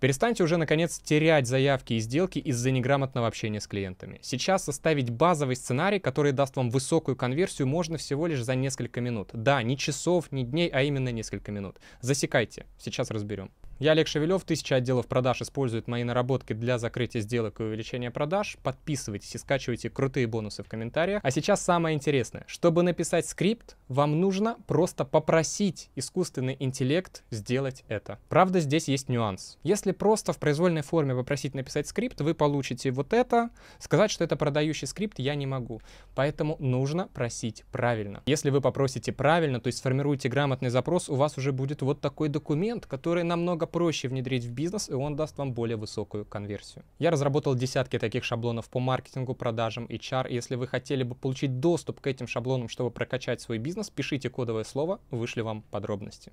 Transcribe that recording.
Перестаньте уже, наконец, терять заявки и сделки из-за неграмотного общения с клиентами. Сейчас составить базовый сценарий, который даст вам высокую конверсию, можно всего лишь за несколько минут. Да, не часов, не дней, а именно несколько минут. Засекайте, сейчас разберем. Я Олег Шевелев, тысяча отделов продаж используют мои наработки для закрытия сделок и увеличения продаж. Подписывайтесь и скачивайте крутые бонусы в комментариях. А сейчас самое интересное. Чтобы написать скрипт, вам нужно просто попросить искусственный интеллект сделать это. Правда, здесь есть нюанс. Если просто в произвольной форме попросить написать скрипт, вы получите вот это. Сказать, что это продающий скрипт, я не могу. Поэтому нужно просить правильно. Если вы попросите правильно, то есть сформируете грамотный запрос, у вас уже будет вот такой документ, который намного проще внедрить в бизнес, и он даст вам более высокую конверсию. Я разработал десятки таких шаблонов по маркетингу, продажам, HR. Если вы хотели бы получить доступ к этим шаблонам, чтобы прокачать свой бизнес, бизнес, пишите кодовое слово, вышли вам подробности.